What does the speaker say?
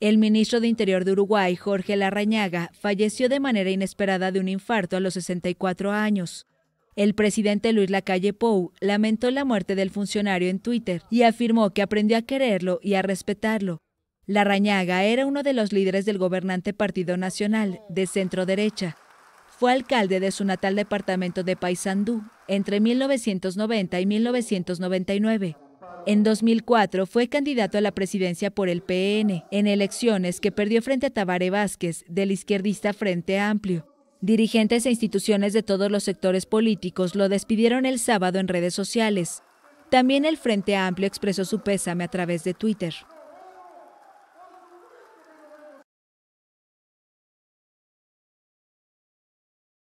El ministro de Interior de Uruguay, Jorge Larrañaga, falleció de manera inesperada de un infarto a los 64 años. El presidente Luis Lacalle Pou lamentó la muerte del funcionario en Twitter y afirmó que aprendió a quererlo y a respetarlo. Larrañaga era uno de los líderes del gobernante Partido Nacional de centro derecha. Fue alcalde de su natal departamento de Paysandú entre 1990 y 1999 en 2004 fue candidato a la presidencia por el PN, en elecciones que perdió frente a Tabare Vázquez, del izquierdista Frente Amplio. Dirigentes e instituciones de todos los sectores políticos lo despidieron el sábado en redes sociales. También el Frente Amplio expresó su pésame a través de Twitter.